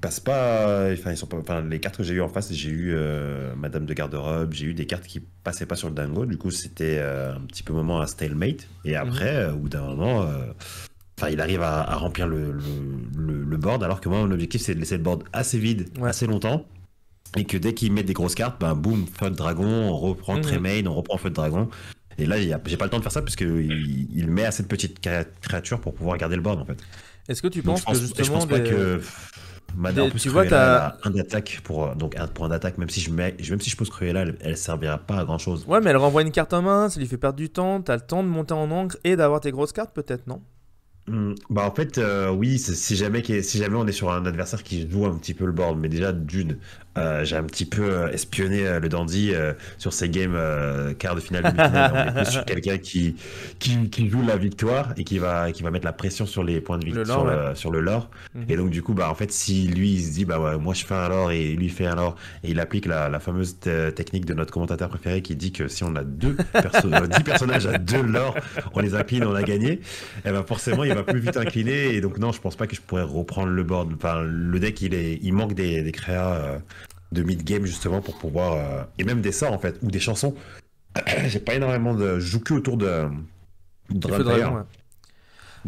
Speaker 2: passent pas. Euh, enfin, ils sont pas. Enfin, les cartes que j'ai eu en face, j'ai eu euh, Madame de garde-robe, j'ai eu des cartes qui passaient pas sur le dingo. Du coup, c'était euh, un petit peu moment un stalemate. Et après, ou mhm. au bout d'un moment, enfin, il arrive à, remplir le, le, board. Alors que moi, mon objectif, c'est de laisser le board assez vide, assez longtemps. Et que dès qu'il met des grosses cartes, ben boom, feu de dragon, on reprend très mhm. main, on reprend feu de dragon. Et là, j'ai pas le temps de faire ça parce qu'il il met assez de petites créatures pour pouvoir garder le board en fait. Est-ce que tu penses que justement. Je que. Madame, tu vois, as un attaque pour euh, donc un point d'attaque. Même si je mets, même si je pose Cruella, elle, elle servira pas à grand chose.
Speaker 1: Ouais, mais elle renvoie une carte en main, ça lui fait perdre du temps. T'as le temps de monter en encre et d'avoir tes grosses cartes, peut-être, non
Speaker 2: hmm, Bah en fait, euh, oui. Si jamais, si jamais on est sur un adversaire qui joue un petit peu le board, mais déjà d'une, euh, j'ai un petit peu euh, espionné euh, le dandy sur ses games quart de finale, de suis Je suis quelqu'un qui, qui, qui, joue la victoire et qui va, qui va mettre la pression sur les points de victoire, sur, le, sur, le lore. Mhm. Et donc, du coup, bah, en fait, si lui, il se dit, bah, moi je fais un lore et lui fait un lore, et il applique la, la fameuse technique de notre commentateur préféré qui dit que si on a deux perso 10 personnages à deux lores, on les incline, on a gagné, et eh bah, ben, forcément, il va plus vite incliner. Et donc, non, je pense pas que je pourrais reprendre le board. Enfin, le deck, il, est, il manque des, des créas de mid-game justement pour pouvoir. Euh, et même des sorts en fait, ou des chansons. J'ai pas énormément de. joucu autour de.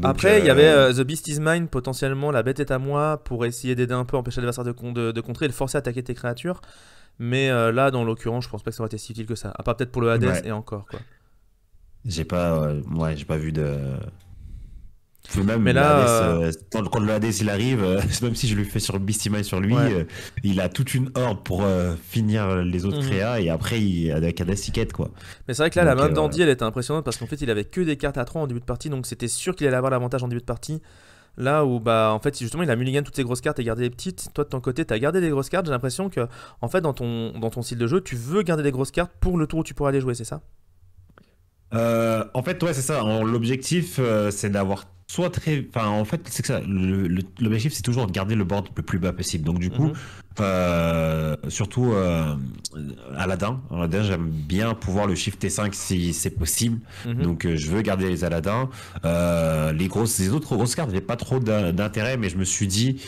Speaker 2: Après, il y euh, avait euh, The
Speaker 1: Beast is Mine, potentiellement La Bête est à moi, pour essayer d'aider un peu, empêcher l'adversaire de, de, contrer et le forcer à attaquer tes créatures. Mais là, dans l'occurrence, je pense pas que ça va été si utile que ça. À part peut-être pour le Hades et encore quoi.
Speaker 2: J'ai pas, moi j'ai pas vu de même mais là, euh, euh, quand le Hades il arrive, euh, même si je lui fais sur Beastie sur lui, il a toute une horde pour finir les autres mhm. créas et après il, a qu'à il quoi. Mais c'est vrai que là la main d'Andy
Speaker 1: elle était impressionnante parce qu'en fait il avait que des cartes à 3 en début de partie donc c'était sûr qu'il allait avoir l'avantage en début de partie. Là où bah en fait justement il a mulligan toutes ses grosses cartes et gardé les petites, toi de ton côté t'as gardé des grosses cartes, j'ai l'impression que en fait dans ton, dans ton style de jeu tu veux garder des grosses cartes pour le tour où tu pourras les jouer, c'est ça
Speaker 2: en fait, ouais, c'est ça. L'objectif, c'est d'avoir soit très. Enfin, en fait, c'est que ça. L'objectif, c'est toujours de garder le board le plus bas possible. Donc, du coup, mhm. euh, surtout euh, Aladdin. Aladdin, j'aime bien pouvoir le shift T5 si c'est possible. Mhm. Donc, euh, je veux garder les Aladdin. les, grosses, les autres grosses cartes n'avaient pas trop d'intérêt, mais je me suis dit,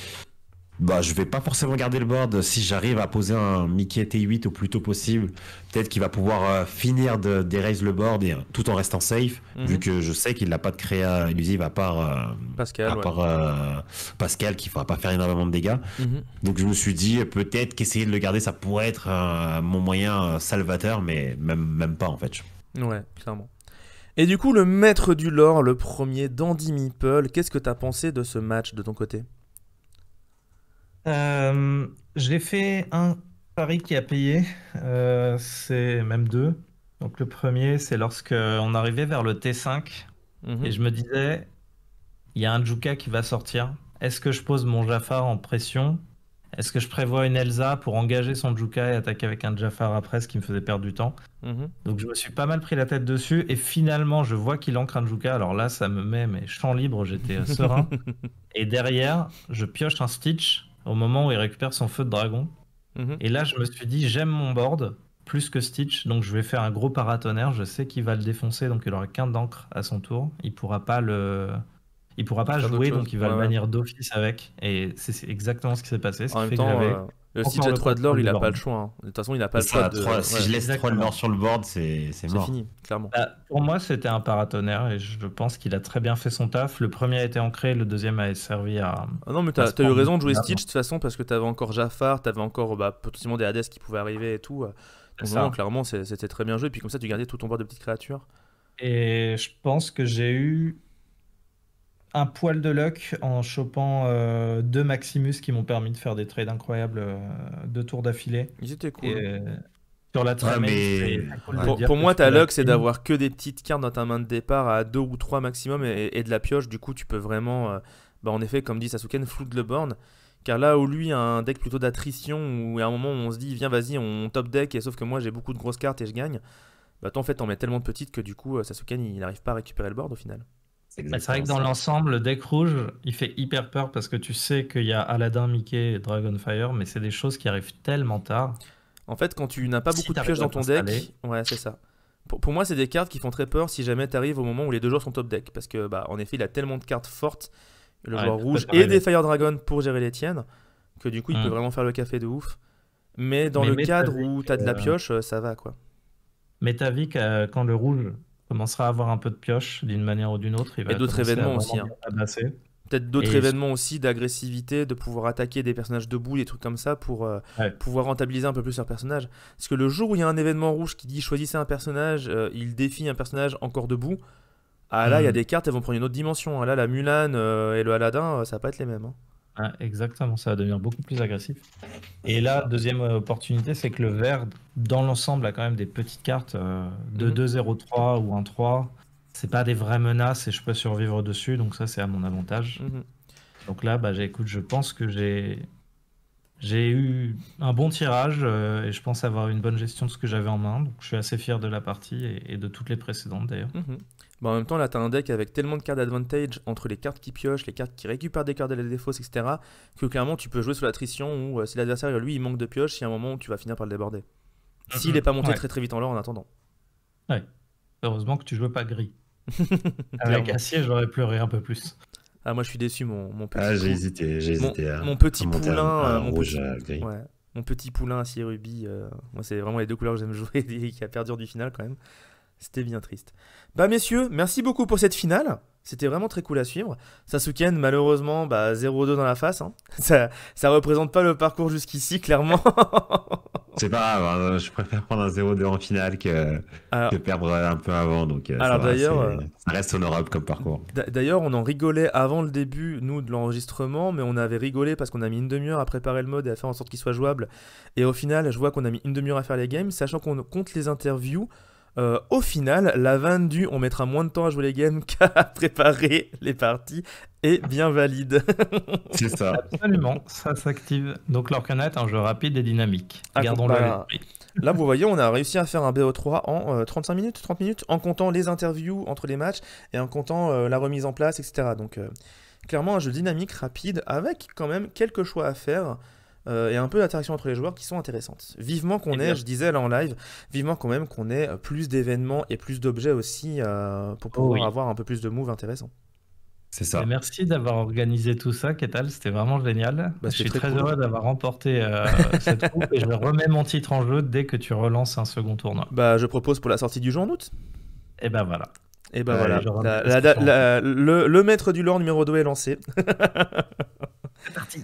Speaker 2: bah, je vais pas forcément garder le board si j'arrive à poser un Mickey T8 au plus tôt possible. Peut-être qu'il va pouvoir euh, finir de raise le board euh, tout en restant safe, mhm. vu que je sais qu'il n'a pas de créa illusive à part, euh, Pascal, qui ne fera pas faire énormément de dégâts. Mhm. Donc je me suis dit, peut-être qu'essayer de le garder, ça pourrait être mon moyen salvateur, mais même, même pas en fait.
Speaker 1: Ouais, clairement. Et du coup, le maître du lore, le premier Dandy Meeple, qu'est-ce que tu as pensé de ce match de ton côté
Speaker 3: euh, j'ai fait un pari qui a payé, euh, c'est même deux. Donc le premier, c'est lorsque on arrivait vers le T5 mhm. et je me disais, il y a un Juka qui va sortir. Est-ce que je pose mon Jafar en pression Est-ce que je prévois une Elsa pour engager son Juka et attaquer avec un Jafar après, ce qui me faisait perdre du temps mhm. Donc je me suis pas mal pris la tête dessus et finalement je vois qu'il ancre un Juka. Alors là, ça me met mes champs libres, j'étais serein. et derrière, je pioche un Stitch au moment où il récupère son feu de dragon. Mhm. Et là, je me suis dit, j'aime mon board plus que Stitch, donc je vais faire un gros paratonnerre. Je sais qu'il va le défoncer, donc il aura qu'un d'encre à son tour. Il pourra pas le, il pourra pas jouer, donc il va le manier d'office avec. Et c'est exactement ce qui s'est passé. Le si j'ai 3 de l'or, il n'a pas le choix. Hein. De toute façon, il n'a pas le choix. Si je laisse 3 de l'or sur
Speaker 2: le board, c'est mort. C'est fini,
Speaker 3: clairement. Bah, pour moi, c'était un paratonnerre et je pense qu'il a très bien fait son taf. Le premier a été ancré, le deuxième a servi à. Ah non, mais as eu raison de jouer Stitch
Speaker 1: de toute façon parce que tu avais encore Jafar, avais encore bah, potentiellement des Hades qui pouvaient arriver et tout. Donc, clairement, c'était très bien joué. Et puis comme ça, tu gardais tout ton board de petites créatures.
Speaker 3: Et je pense que j'ai eu un poil de luck en chopant euh, deux Maximus qui m'ont permis de faire des trades incroyables, euh, deux tours d'affilée. Ils étaient cool. Euh, sur la trame. pour, moi, ta luck, c'est d'avoir
Speaker 1: que des petites cartes dans ta main de départ à deux ou trois maximum et, de la pioche. Du coup, tu peux vraiment, bah, en effet, comme dit Sasuken, flood le board. Car là où lui a un deck plutôt d'attrition, où à un moment on se dit, viens, vas-y, on top deck, et sauf que moi j'ai beaucoup de grosses cartes et je gagne, bah toi en fait t'en mets tellement de petites que du coup Sasuke, il n'arrive pas à récupérer le board au final
Speaker 3: c'est vrai que dans l'ensemble, deck rouge, il fait hyper peur parce que tu sais qu'il y a Aladdin, Mickey et Dragonfire, mais c'est des choses qui arrivent tellement tard. En fait, quand tu n'as pas beaucoup de pioches dans ton deck,
Speaker 1: ouais, c'est ça. Pour, moi, c'est des cartes qui font très peur si jamais tu arrives au moment où les deux joueurs sont top deck. Parce que, bah, en effet, il a tellement de cartes fortes, le joueur rouge et des Fire Dragon pour gérer les tiennes, que du coup, il hmm. peut vraiment faire le café de ouf. Mais dans le cadre où tu as de la euh, pioche, euh, ça va quoi.
Speaker 3: Mais Métavic, vu euh, quand le rouge commencera à avoir un peu de pioche d'une manière ou d'une autre. et d'autres événements aussi. Hein. Peut-être d'autres événements
Speaker 1: aussi d'agressivité, de pouvoir attaquer des personnages debout, des trucs comme ça pour euh, pouvoir rentabiliser un peu plus leur personnage. Parce que le jour où il y a un événement rouge qui dit choisissez un personnage, euh, il défie un personnage encore debout. Ah là, il y a hmm. des cartes, elles vont prendre une autre dimension. Hein. là, la Mulan euh, et le Aladdin,
Speaker 3: ça va pas être les mêmes. Hein. Ah, exactement, ça va devenir beaucoup plus agressif. Et là, deuxième opportunité, c'est que le vert, dans l'ensemble, a quand même des petites cartes euh, de 2-0-3 mhm. ou 1-3. C'est pas des vraies menaces et je peux survivre dessus, donc ça, c'est à mon avantage. Mhm. Donc là, bah, j'écoute, je pense que j'ai. eu un bon tirage euh, et je pense avoir une bonne gestion de ce que j'avais en main. Donc je suis assez fier de la partie et, de toutes les précédentes d'ailleurs. Mhm.
Speaker 1: Bah, en même temps, là, t'as un deck avec tellement de cartes advantage entre les cartes qui piochent, les cartes qui récupèrent des cartes de la défausse, etc., que clairement, tu peux jouer sur l'attrition où euh, si l'adversaire, lui, il manque de pioche, il y a un moment où tu vas finir par le déborder. S'il n'est mhm. pas monté très très vite en l'or en attendant.
Speaker 3: Ouais. Heureusement que tu joues pas gris. avec acier, j'aurais pleuré un peu plus. Ah, moi, je suis déçu, mon, mon petit. Ah, j'ai hésité, petit poulain. Euh, à, gris. mon petit poulain
Speaker 1: acier rubis. Euh, moi, c'est vraiment les deux couleurs que j'aime jouer et qui a perdu du final quand même. C'était bien triste. Bah messieurs, merci beaucoup pour cette finale. C'était vraiment très cool à suivre. Sasuken, malheureusement, bah, 0-2 dans la face. Hein. Ça, ça représente pas le parcours jusqu'ici, clairement.
Speaker 2: C'est pas grave, hein. euh, je préfère prendre un 0-2 en finale que, perdre un peu avant. Donc, euh, alors d'ailleurs, ça reste honorable comme parcours.
Speaker 1: D'ailleurs, on en rigolait avant le début, nous, de l'enregistrement, mais on avait rigolé parce qu'on a mis une demi-heure à préparer le mode et à faire en sorte qu'il soit jouable. Et au final, je vois qu'on a mis une demi-heure à faire les games, sachant qu'on compte les interviews. Euh, au final, la
Speaker 3: vanne du on mettra moins de temps à jouer les games qu'à
Speaker 1: préparer les parties est bien valide.
Speaker 3: C'est ça. Absolument, ça s'active. Donc l'Orcanat est un jeu rapide et dynamique. Ah, Gardons-le
Speaker 1: Là, vous voyez, on a réussi à faire un BO3 en 35 euh, minutes, 30 minutes, en comptant les interviews entre les matchs et en comptant euh, la remise en place, etc. Donc clairement un jeu dynamique, rapide, avec quand même quelques choix à faire euh, et un peu d'interaction entre les joueurs qui sont intéressantes. Vivement qu'on ait, je disais là en live, vivement quand même qu'on ait euh, plus d'événements et plus d'objets aussi euh, pour pouvoir avoir un peu plus de moves intéressants.
Speaker 3: C'est ça. merci d'avoir organisé tout ça, Ketal. C'était vraiment génial. Bah, je suis très, heureux d'avoir remporté cette coupe et je remets mon titre en jeu dès que tu relances un second tournoi. Bah,
Speaker 1: je propose pour la sortie du jeu en août. Et eh ben voilà. Eh ben, bah, et ben voilà. le, le maître du lore numéro 2 est lancé. C'est parti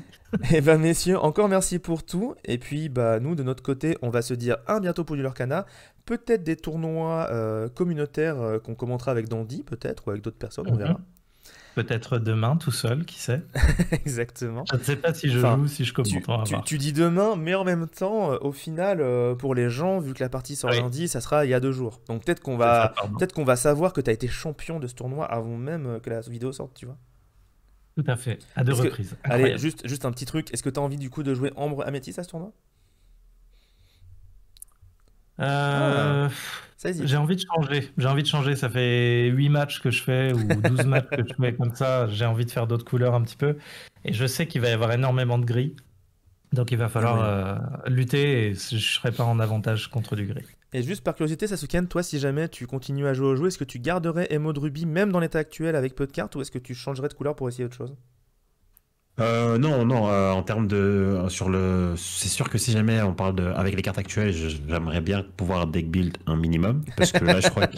Speaker 1: eh bien messieurs, encore merci pour tout. Et puis bah nous de notre côté, on va se dire à bientôt pour du Lurkana, Peut-être des tournois euh, communautaires euh, qu'on commentera avec Dandy, peut-être, ou avec d'autres personnes, on mhm. verra.
Speaker 3: Peut-être demain tout seul, qui sait Exactement. Je ne sais pas si je joue, si je commente. Tu, dis demain, mais en même temps, euh,
Speaker 1: au final, pour les gens, vu que la partie sort lundi, ça sera il y a deux jours. Donc peut-être qu'on va, peut-être qu'on va savoir que tu as été champion de ce tournoi avant même que la vidéo sorte, tu vois.
Speaker 3: Tout à fait, à deux reprises. allez,
Speaker 1: juste, juste un petit truc. Est-ce que tu as envie du coup de jouer Ambre Amétis à ce tournoi
Speaker 3: euh, ah, j'ai envie de changer. J'ai envie de changer. Ça fait 8 matchs que je fais ou 12 matchs que je fais comme ça. J'ai envie de faire d'autres couleurs un petit peu. Et je sais qu'il va y avoir énormément de gris. Donc il va falloir ah euh, lutter et je ne serai pas en avantage contre du gris.
Speaker 1: Et juste par curiosité, ça Sasuken, toi, si jamais tu continues à jouer au jeu, est-ce que tu garderais Emo de Ruby même dans l'état actuel avec peu de cartes ou est-ce que tu changerais de couleur pour essayer autre chose
Speaker 2: euh, non, non, euh, en termes de. Sur le, c'est sûr que si jamais on parle de. Avec les cartes actuelles, j'aimerais bien pouvoir deck build un minimum. Parce que là, je crois que.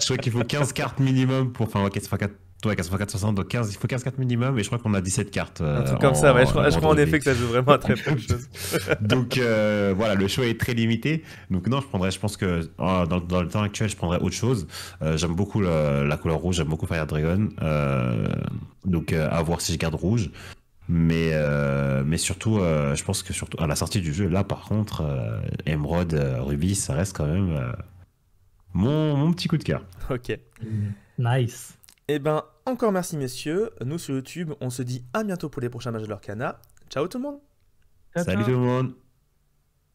Speaker 2: je crois qu'il faut 15 cartes minimum pour. Enfin, 4x4. 4x4, donc 15, il faut 15 cartes minimum et je crois qu'on a 17 cartes. Euh, un truc comme ça, ouais, je, crois, en, effet que ça joue vraiment à très peu de choses. donc euh, voilà, le choix est très limité. Donc non, je prendrais, je pense que dans, le temps actuel, je prendrais autre chose. j'aime beaucoup la, couleur rouge, j'aime beaucoup Fire Dragon. Donc euh, à voir si je garde rouge. Mais, euh, mais surtout, euh, je pense que surtout à la sortie du jeu, là par contre, Emerald, Ruby, ça reste quand même mon, petit coup de cœur.
Speaker 1: Ok. Nice. Eh ben, encore merci messieurs. Nous sur YouTube, on se dit à bientôt pour les prochains matchs de l'Orcana. Ciao tout le monde. Salut tout le monde.